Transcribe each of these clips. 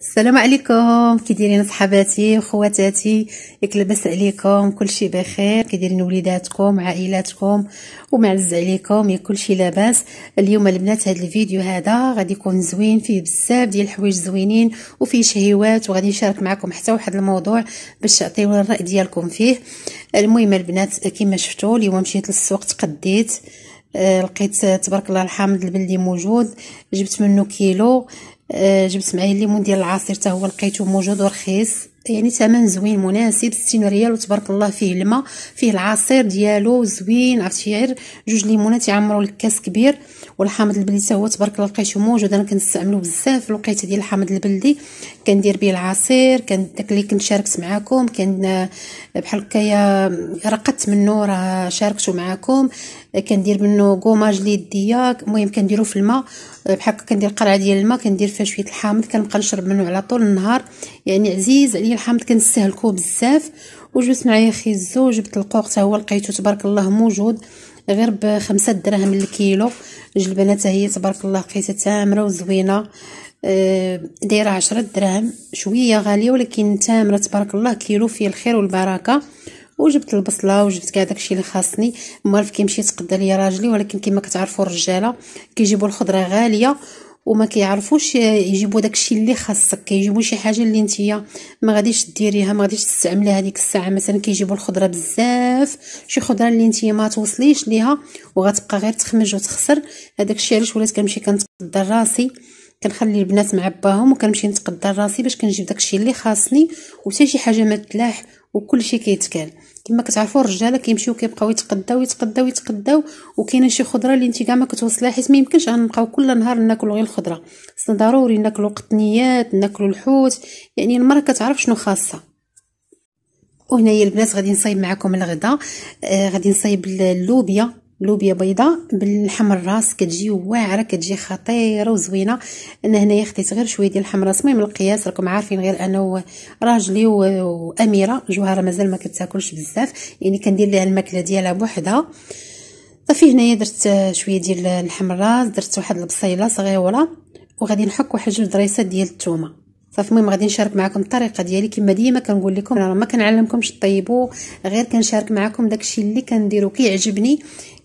السلام عليكم كي دايرين صحباتي وخواتاتي ياك لاباس عليكم كلشي بخير كي دايرين وليداتكم عائلاتكم ومعز عليكم يا كلشي لاباس اليوم البنات هذا الفيديو هذا غادي يكون زوين فيه بزاف ديال الحوايج زوينين وفيه شهيوات وغادي نشارك معكم حتى واحد الموضوع باش تعطيو الراي ديالكم فيه المهم البنات كما شفتوا اليوم مشيت للسوق تقديت آه، لقيت تبارك الله الحامض البلدي موجود جبت منه كيلو آه، جبت معايا الليمون ديال العصير حتى هو لقيته موجود ورخيص يعني ثمن زوين مناسب 60 ريال وتبارك الله فيه الماء فيه العصير ديالو زوين عرفتي غير جوج ليمونات يعمروا لك كاس كبير والحامض البلدي هو تبارك الله لقيتو موجود انا كنستعملو بزاف في الوقيته ديال الحامض البلدي كندير به العصير كان داك اللي كنت شاركت معكم كان بحال هكايا رقدت منه راه شاركته معكم كندير منه كوماج اليديه المهم كنديرو في الماء بحال كندير قرعه ديال الماء كندير فيها شويه الحامض كنبقى نشرب منه على طول النهار يعني عزيز عليا الحامض كنستهلكوه بزاف وجبت معايا خيزو وجبت القوق حتى هو لقيتو تبارك الله موجود غير بخمسة دراهم الكيلو جلبانة حتى هي تبارك الله لقيتها تامره وزوينه آه، دايره عشرة دراهم شويه غاليه ولكن تامره تبارك الله كيلو فيه الخير والبركه وجبت البصله وجبت كاع داكشي اللي خاصني موالف كيمشي تقدر ليا راجلي ولكن كما كتعرفوا الرجاله كيجيبوا الخضره غاليه وما كيعرفوش يجيبوا داكشي اللي خاصك كيجيبوا شي حاجه اللي نتيا ما غاديش ديريها ما غاديش تستعملها هذيك الساعه مثلا كيجيبوا الخضره بزاف شي خضره اللي نتيا ما توصليش ليها وغتبقى غير تخمج وتخسر هذاك الشيء علاش ولات كنمشي كنتقدر راسي كنخلي البنات مع باهم وكنمشي نتقدى راسي باش كنجيب داكشي اللي خاصني وحتى شي حاجه ما تلاح وكلشي كيتكال كما كتعرفوا الرجاله كيمشيو كيبقاو يتقداو يتقداو يتقداو وكاينه شي خضره اللي انت كاع ما كتوصلها حيت ما يمكنش غنبقاو كل نهار ناكلو غير الخضره خصنا ضروري ناكلو قطنيات ناكلو الحوت يعني المراه كتعرف شنو خاصها وهنايا البنات غادي نصايب معكم الغدا آه غادي نصايب اللوبيا لوبيا بيضاء بالحمر الراس كتجي واعره كتجي خطيره وزوينه انا هنايا خديت غير شويه ديال الحمر الراس المهم القياس راكم عارفين غير انا وراجلي واميره جوهره مازال ما كتاكلش بزاف يعني كندير ليها الماكله ديالها بوحدها صافي هنايا درت شويه ديال الحمر الراس درت واحد البصيله صغيره وغادي نحك واحد جوج دريسات ديال الثومه صافي المهم غادي نشارك معكم الطريقه ديالي كما ديما كنقول لكم راه ما كنعلمكمش طيبو غير كنشارك معكم داكشي اللي كنديرو كيعجبني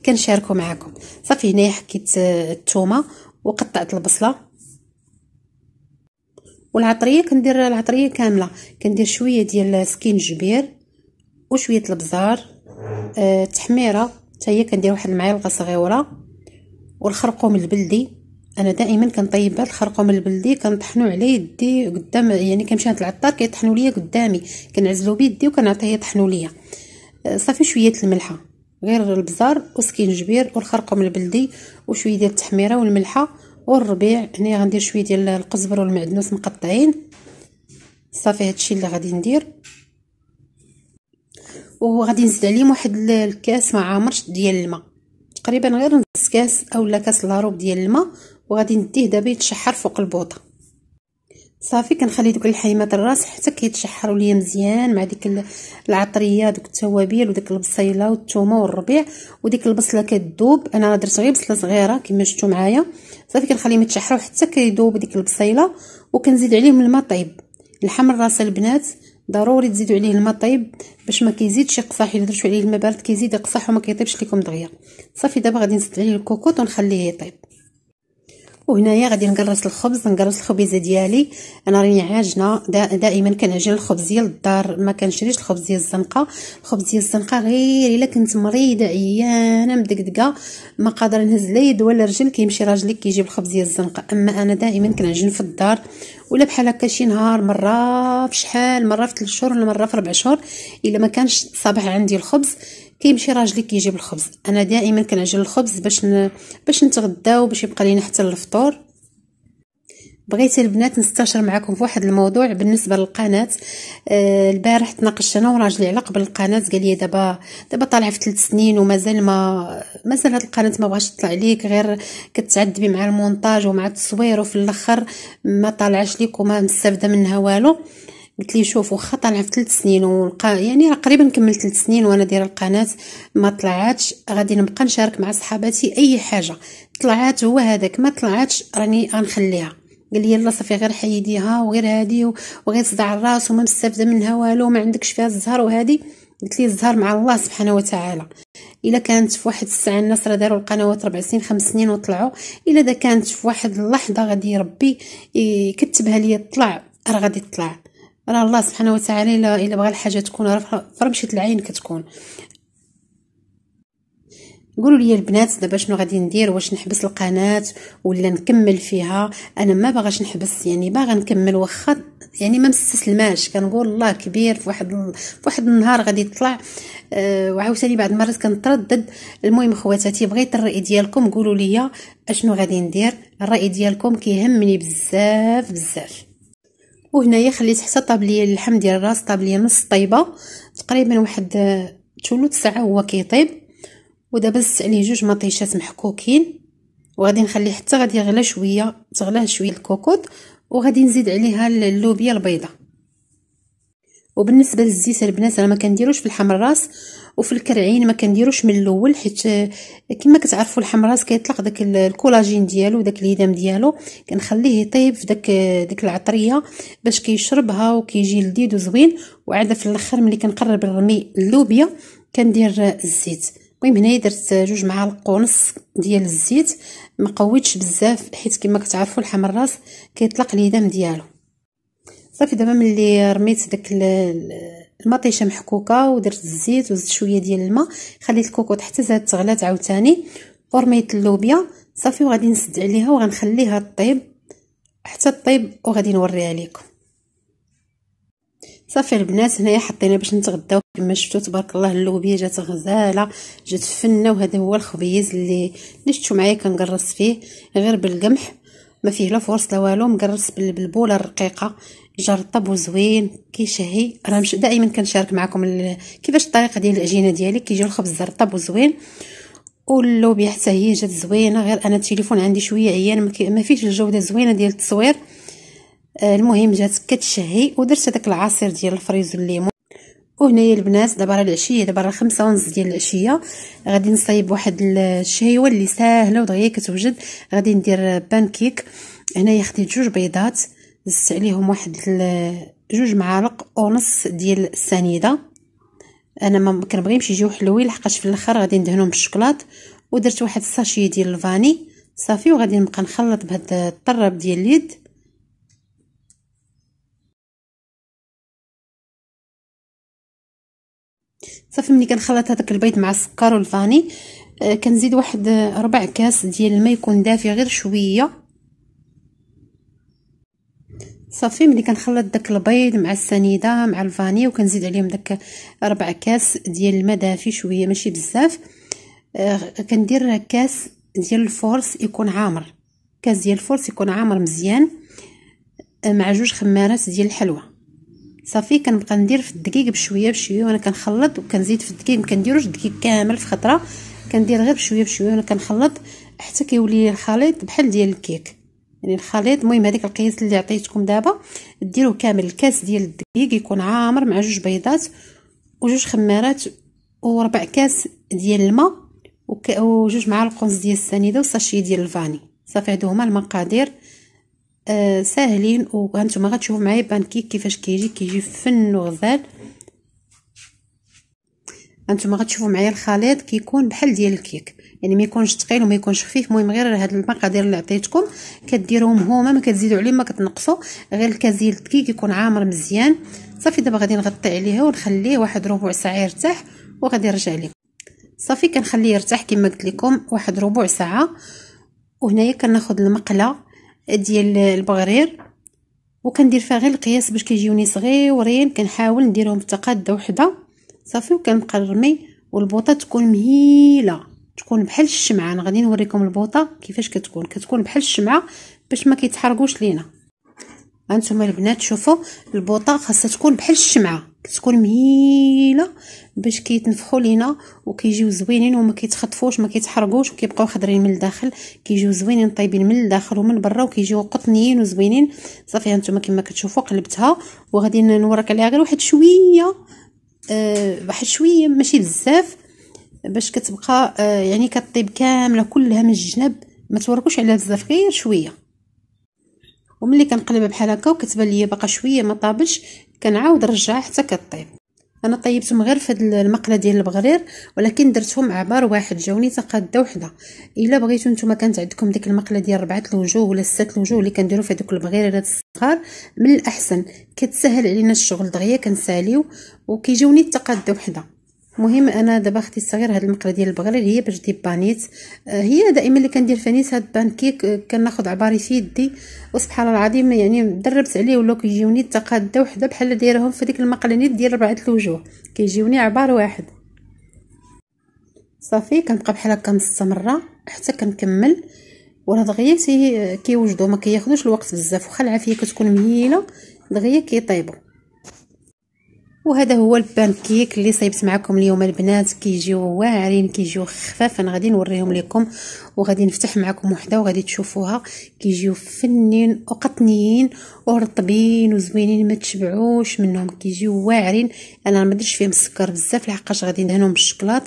كنشاركو معكم صافي هنايا حكيت آه، الثومه وقطعت البصله والعطريه كندير العطريه كامله كندير شويه ديال سكينجبير وشويه البزار التحميره آه، حتى هي كندير واحد المعلقه صغيره والخرقوم البلدي انا دائما كنطيب هذا الخرقوم البلدي كنطحنو على يدي قدام يعني كنمشي عند العطار كيطحنو ليا قدامي كنعزلو بيدي وكنعطيه يطحنو ليا آه، صافي شويه الملحه غير البزار وسكينجبير والخرقوم البلدي وشويه ديال التحميره والملحه والربيع هنا غندير شويه ديال القزبر والمعدنوس مقطعين صافي هادشي اللي غادي ندير وغادي نزيد عليهم واحد الكاس ما عامرش ديال الماء تقريبا غير نص كاس اولا كاس لاروب ديال الماء وغادي نديه دابا يتشحر فوق البوطه صافي كنخلي دوك الحيمات الراس حتى كيتشحروا ليا مزيان مع ديك العطريه دوك التوابل وديك البصيله والثومه والربيع وديك البصله كتذوب انا درت غير بصله صغيره كما شفتوا معايا صافي كنخليهم يتشحروا حتى كيذوب ديك البصيله وكنزيد عليهم الماء طيب الحمر راس البنات ضروري تزيدوا عليه الماء طيب باش ما كيزيدش يقصح الا درتو عليه الماء بارد كيزيد يقصح وما كيطيبش لكم دغيا صافي دابا غادي نسد عليه الكوكوط ونخليه يطيب وهنايا غادي نقرص الخبز نقرص الخبيزه ديالي انا راني عاجنه دائما كنعجن الخبز ديال الدار ما كنشريش الخبز ديال الزنقه الخبز ديال الزنقه غير الا كنت مريضه عيانه مدقدقه ما قادره نهز لا يد ولا رجل كيمشي راجلي كيجيب الخبز ديال الزنقه اما انا دائما كنعجن في الدار ولا بحال هكا شي نهار مره في شحال مره في 3 شهور ولا مره في 4 شهور الا ما كانش صباح عندي الخبز كيمشي راجلي كيجيب الخبز انا دائما كنعجن الخبز باش ن... باش نتغداو باش يبقى لينا حتى الفطور بغيت البنات نستشر معكم في واحد الموضوع بالنسبه للقناه آه البارح تناقشت انا وراجلي على قبل القناه قال لي دابا دابا طالعه في 3 سنين ومازال ما مازال هاد القناه ما بغاش تطلع ليك غير كتعذبي مع المونتاج ومع التصوير وفي الاخر ما طالعش ليك وما مستافده منها والو قلت لي شوف واخا طالع في 3 سنين ونلقى يعني راه قريبا كملت 3 سنين وانا دايره القناه ما طلعاتش غادي نبقى نشارك مع صحاباتي اي حاجه طلعات هو هذاك ما طلعاتش راني غنخليها قال لي يلا صافي غير حيديها وغير هادي وغير صداع الراس وما مستافده منها والو ما عندكش فيها الزهر وهادي قلت لي الزهر مع الله سبحانه وتعالى الا كانت في واحد الساعه الناس راه داروا القنوات ربع سنين خمس سنين وطلعوا الا دا كانت في واحد اللحظه غادي ربي يكتبها لي طلع راه غادي تطلع راه الله سبحانه وتعالى الا الا بغى الحاجه تكون راه فرمشه العين كتكون قولوا لي البنات دابا شنو غادي ندير واش نحبس القناه ولا نكمل فيها انا ما باغاش نحبس يعني باغا نكمل واخا يعني ما مستسلماش كنقول الله كبير في واحد في واحد النهار غادي يطلع أه وعاوتاني بعض المرات كنتردد المهم خواتاتي بغيت الراي ديالكم قولوا لي اشنو غادي ندير الراي ديالكم كيهمني بزاف بزاف وهنايا خليت حتى لي اللحم ديال الراس لي نص طيبه تقريبا واحد ثلث آه، ساعه هو كيطيب ودابا زدت عليه جوج مطيشات محكوكين وغادي نخليه حتى غادي يغلى شويه تغلى شويه الكوكوط وغادي نزيد عليها اللوبيا البيضه وبالنسبه للزيت البنات انا ما كنديروش في الحمراس وفي الكرعين ما كنديروش من الاول حيت آه، كما كتعرفوا الحمراس كيطلق داك الكولاجين ديالو داك الهدام ديالو كنخليه يطيب في داك ديك العطريه باش كيشربها وكيجي لذيذ وزوين وعاد في الاخر ملي كنقرب نرمي اللوبيا كندير الزيت المهم هنايا درت جوج معالق ونص ديال الزيت ما قويتش بزاف حيت كما كتعرفوا الحمراس كيطلق الهدام ديالو صافي دابا ملي رميت داك المطيشه محكوكه ودرت الزيت وزدت شويه ديال الماء خليت الكوكوط حتى زادت تغلات عاوتاني ورميت اللوبيا صافي وغادي نسد عليها وغنخليها طيب حتى طيب وغادي نوريها لكم صافي البنات هنايا حطينا باش نتغداو كما شفتوا تبارك الله اللوبيا جات غزاله جات فنه وهذا هو الخبيز اللي اللي شفتوا معايا كنقرص فيه غير بالقمح ما فيه لا فورس لا والو مقرص بالبوله الرقيقه جرطب وزوين كيشهي راه مش دائما كنشارك معكم كيفاش الطريقه ديال العجينه ديالي كيجيو الخبز زرطب وزوين واللوبيا حتى هي جات زوينه غير انا التليفون عندي شويه عيان ما فيش الجوده زوينه ديال التصوير آه، المهم جات كتشهي ودرت هذاك العصير ديال الفريز والليمون وهنايا البنات دابا راه العشيه دابا راه 5 ونص ديال العشيه غادي نصايب واحد الشهيوه اللي ساهله ودغيا كتوجد غادي ندير بانكيك هنايا خديت جوج بيضات آه زدت عليهم واحد جوج معالق ونص ديال السنيده انا ما كنبغيهمش يجيو حلوين لحقاش في الاخر غادي ندهنهم بالشوكولات ودرت واحد الساشيه ديال الفاني صافي وغادي نبقى نخلط بهاد الطراب ديال اليد صافي ملي كنخلط هذاك البيض مع السكر والفاني آه، كنزيد واحد ربع كاس ديال الماء يكون دافي غير شويه صافي ملي كنخلط داك البيض مع السنيده مع الفاني وكنزيد عليهم داك ربع كاس ديال الماء دافي شويه ماشي بزاف آه كندير كاس ديال الفورس يكون عامر كاس ديال الفورس يكون عامر مزيان آه، مع جوج خمارات ديال الحلوى صافي كنبقى ندير في الدقيق بشويه بشويه وانا كنخلط وكنزيد في الدقيق ما كنديروش الدقيق كامل في خطره كندير غير بشويه بشويه وانا كنخلط حتى كيولي الخليط بحال ديال الكيك يعني الخليط المهم هذيك القياس اللي عطيتكم دابا ديروه كامل الكاس ديال الدقيق يكون عامر مع جوج بيضات وجوج خمارات وربع كاس ديال الماء وجوج معالق قنص ديال السنيده وساشي ديال الفاني صافي هادو هما المقادير آه ساهلين وهانتوما غتشوفوا معايا كيك كيفاش كيجي كيجي فن وغزال هانتوما غتشوفوا معايا الخليط كيكون بحال ديال الكيك يعني ما يكونش ثقيل وما يكونش خفيف المهم غير هاد المقادير اللي عطيتكم كديرهم هما ما كتزيدوا عليهم ما كتنقصوا غير الكازيل الدقيق يكون عامر مزيان صافي دابا غادي نغطي عليها ونخليه واحد ربع ساعه يرتاح وغادي نرجع لكم صافي كنخليه يرتاح كما قلت لكم واحد ربع ساعه وهنايا كناخذ المقله ديال البغرير وكندير فيها غير القياس باش كيجيوني صغيورين كنحاول نديرهم في تقاده وحده صافي وكنبقى نرمي والبوطه تكون مهيله تكون بحال الشمعة انا غادي نوريكم البوطه كيفاش كتكون كتكون بحال الشمعة باش ما كيتحرقوش لينا هانتوما البنات شوفوا البوطه خاصها تكون بحال الشمعة كتكون مهيله باش كيتنفخوا لينا وكيجيو زوينين وما كيتخطفوش ما كيتحرقوش وكيبقاو خضرين من الداخل كيجيو زوينين طيبين من الداخل ومن برا وكيجيو قطنيين وزوينين صافي هانتوما كما كتشوفوا قلبتها وغادي نورك عليها غير واحد شويه أه واحد شويه ماشي بزاف باش كتبقى آه، يعني كطيب كامله كلها من الجناب ما توركوش عليها بزاف غير شويه وملي كنقلبها بحال هكا وكتبان ليا باقا شويه ما طابش كنعاود نرجعها حتى كطيب انا طيبتهم غير في هاد المقله ديال البغرير ولكن درتهم عبار واحد جاوني تقاده وحده الا بغيتو نتوما كانت عندكم ديك المقله ديال ربعه الوجوه ولا سته الوجوه اللي كنديرو في هذوك البغريرات الصغار من الاحسن كتسهل علينا الشغل دغيا كنساليو وكيجوني تقاده وحده مهم انا دابا اختي الصغير هاد المقله ديال البغرير هي باش ديب بانيت آه، هي دائما اللي كندير فانيس هاد بانكيك آه، كناخذ عباري في يدي وسبحان الله العظيم يعني دربت عليه ولاو كيجيوني تقاده وحده بحال دايرهم في ديك المقلانيت ديال ربعه الوجوه كيجيوني عبار واحد صافي كنبقى بحال هكا مستمره حتى كنكمل ولا دغيا آه، كيوجدوا ما كياخذوش الوقت بزاف وخا العافيه كتكون مهيله دغيا كيطيبوا وهذا هو البان كيك اللي صيبت معكم اليوم البنات كيجيو واعرين كيجيو خفاف انا غادي نوريهم لكم وغادي نفتح معكم وحده وغادي تشوفوها كيجيو فنين وقطنيين ورطبين وزوينين ما تشبعوش منهم كيجيو واعرين انا ما درتش فيهم السكر بزاف لحقاش غادي ندهنهم بالشكلاط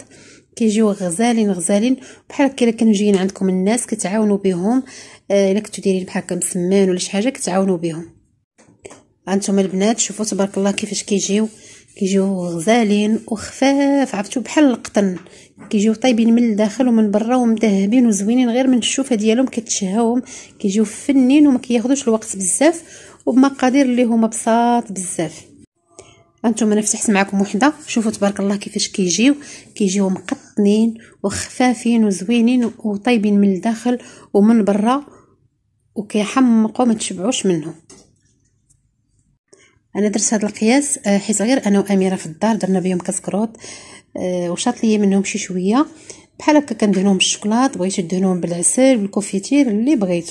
كيجيو غزالين غزالين بحال هكا الا كانوا جايين عندكم الناس كتعاونوا بهم آه، الا آه كنتو دايرين بحال هكا مسمان ولا شي حاجه كتعاونوا بهم هانتوما البنات شوفوا تبارك الله كيفاش كيجيو كيجيو غزالين وخفاف عرفتو بحال القطن كيجيو طايبين من الداخل ومن برا ومذهبين وزوينين غير من الشوفه ديالهم كتشهاهم كيجيو فنين وما كياخذوش الوقت بزاف وبمقادير اللي هما بساط بزاف انتم فتحت معكم وحده شوفوا تبارك الله كيفاش كيجيو كيجيو مقطنين وخفافين وزوينين وطايبين من الداخل ومن برا وكيحمقوا ما تشبعوش منهم انا درت هذا القياس آه، حيت غير انا واميره في الدار درنا بهم كسكروت آه، وشاط لي منهم شي شويه بحال هكا كندهنهم بالشوكولاط بغيتو دهنوهم بالعسل بالكوفيتير اللي بغيتو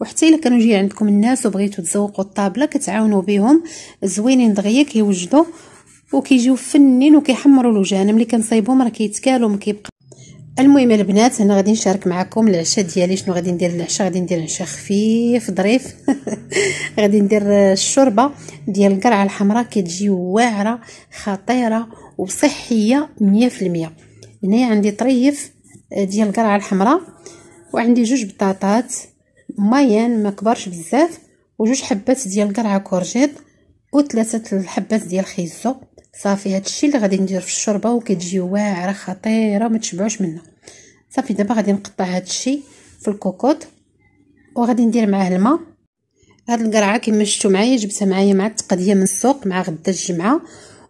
وحتى الا كانوا جاي عندكم الناس وبغيتو تزوقوا الطابله كتعاونوا بهم زوينين دغيا كيوجدوا وكيجيو فنين وكيحمروا الوجه انا ملي كنصايبهم راه كيتكالوا ما كيبقى المهم البنات انا غادي نشارك معكم العشاء ديالي شنو غادي ندير العشاء غادي ندير عشاء خفيف ظريف غادي ندير الشوربه ديال القرعه الحمراء كتجي واعره خطيره وصحيه 100% هنايا عندي طريف ديال القرعه الحمراء وعندي جوج بطاطات مايان ما كبرش بزاف وجوج حبات ديال القرعه كورجيت وثلاثه الحبات ديال الخيزو صافي هادشي اللي غادي ندير في الشوربه وكتجي واعره خطيره ما تشبعوش منها صافي دابا غادي نقطع هادشي في الكوكوط وغادي ندير معاه الماء هاد القرعه كما شفتوا معايا جبتها معايا مع التقديه من السوق مع غدا الجمعه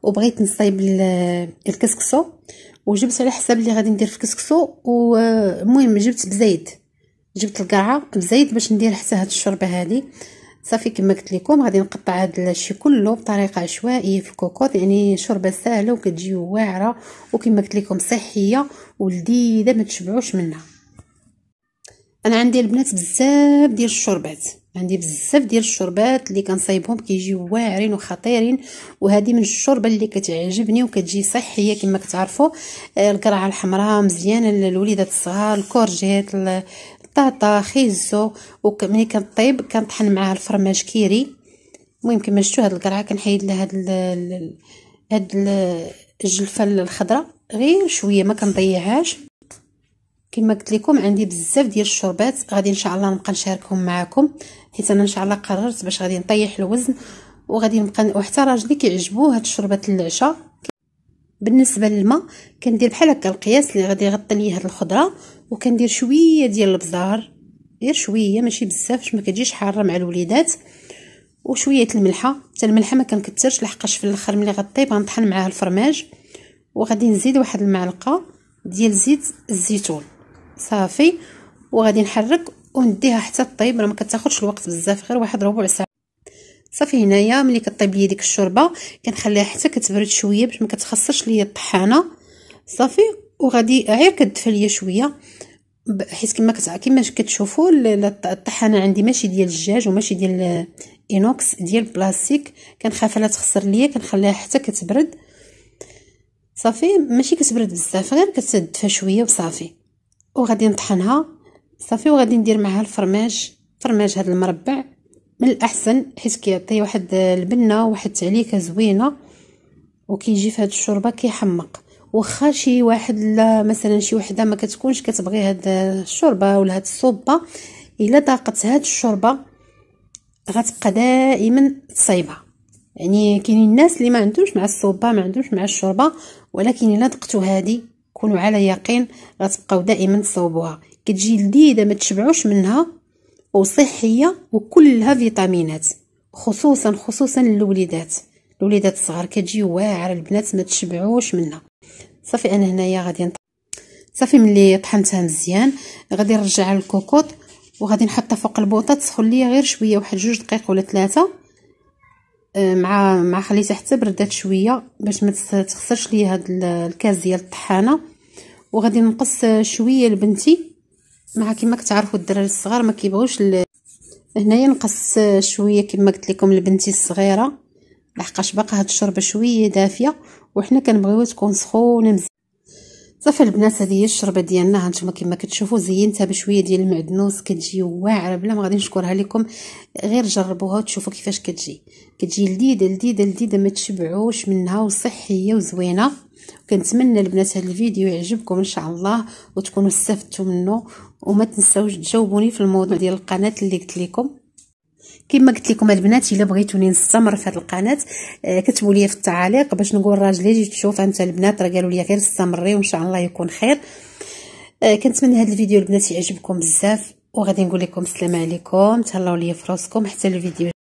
وبغيت نصايب الكسكسو وجبت على حساب اللي غادي ندير في الكسكسو ومهم جبت بزيت جبت القرعه بزيت باش ندير حتى هاد الشوربه هذه صافي كما قلت لكم غادي نقطع هذا الشيء كله بطريقه عشوائيه في الكوكوط يعني شوربه سهله وكتجي واعره وكما قلت لكم صحيه ولذيذه ما تشبعوش منها انا عندي البنات بزاف ديال الشوربات عندي بزاف ديال الشربات اللي كنصايبهم كيجيو واعرين وخطيرين وهذه من الشوربه اللي كتعجبني وكتجي صحيه كما كتعرفوا آه، القرعه الحمراء مزيانه للوليدات الصغار الكورجيت طاطا خيزو وملي كنطيب كنطحن معاه الفرماج كيري المهم كما شفتوا هاد القرعه كنحيد لها هاد هاد الجلفه الخضراء غير شويه ما كنضيعهاش كما قلت لكم عندي بزاف ديال الشربات غادي ان شاء الله نبقى نشاركهم معكم حيت انا ان شاء الله قررت باش غادي نطيح الوزن وغادي نبقى وحتى راجلي كيعجبوه هاد الشربات العشاء بالنسبه للماء كندير بحال هكا القياس اللي غادي يغطي لي هاد الخضره وكندير شويه ديال البزار غير شويه ماشي بزاف باش ما كتجيش حاره مع الوليدات وشويه الملحه حتى الملحه ما كنكثرش لحقاش في الاخر ملي غطيب غنطحن معاه الفرماج وغادي نزيد واحد المعلقه ديال زيت الزيتون صافي وغادي نحرك ونديها حتى طيب راه ما كتاخذش الوقت بزاف غير واحد ربع ساعه صافي هنايا ملي كطيب لي ديك الشوربه كنخليها حتى كتبرد شويه باش ما كتخسرش ليا الطحانه صافي وغادي غير كتدفى ليا شويه حيت كما كتع... كما كتشوفوا الطحانه عندي ماشي ديال الدجاج وماشي ديال اينوكس ديال بلاستيك كنخاف لا تخسر ليا كنخليها حتى كتبرد صافي ماشي كتبرد بزاف غير كتدفى شويه وصافي وغادي نطحنها صافي وغادي ندير معها الفرماج فرماج هذا المربع من الاحسن حيت كيعطي واحد البنه واحد التعليكه زوينه وكيجي في هاد الشوربه كيحمق واخا شي واحد لا مثلا شي وحده ما كتكونش كتبغي هاد الشوربه ولا هاد الصوبه الا ضاقت هاد الشوربه غتبقى دائما صايبه يعني كاينين الناس اللي ما عندهمش مع الصوبه ما عندهمش مع الشوربه ولكن الا ذقتو هادي كونوا على يقين غتبقاو دائما تصوبوها كتجي لذيذه ما تشبعوش منها وصحيه وكلها فيتامينات خصوصا خصوصا للوليدات الوليدات الصغار كتجي واعره البنات ما تشبعوش منها صافي انا هنايا غادي صافي ملي طحنتها مزيان غادي نرجعها الكوكوط وغادي نحطها فوق البوطه تسخن ليا غير شويه واحد جوج دقائق ولا ثلاثه أه، مع مع خليتها حتى بردات شويه باش ما تخسرش ليا هاد الكاس ديال الطحانه وغادي نقص شويه لبنتي مع كما كتعرفوا الدراري الصغار ما كيبغوش هنايا نقص شويه كما قلت لكم لبنتي الصغيره لحقاش باقا هاد الشوربه شويه دافيه وحنا كنبغيوها تكون سخونه مزيان صافي البنات هذه هي الشربه ديالنا هانتوما كيما كما كتشوفوا زينتها بشويه ديال المعدنوس كتجي واعره بلا ما غادي نشكرها لكم غير جربوها وتشوفوا كيفاش كتجي كتجي لذيذه لذيذه لذيذه ما تشبعوش منها وصحيه وزوينه كنتمنى البنات هذا الفيديو يعجبكم ان شاء الله وتكونوا استفدتوا منه وما تنساوش تجاوبوني في الموضوع ديال القناه اللي قلت لكم كما قلت لكم البنات الا بغيتوني نستمر في هذه القناه آه كتبوا لي في التعليق باش نقول راجلي جيت تشوف انت البنات راه قالوا لي غير استمري وان شاء الله يكون خير آه كنتمنى هذا الفيديو البنات يعجبكم بزاف وغادي نقول لكم السلام عليكم تهلاو ليا في راسكم حتى الفيديو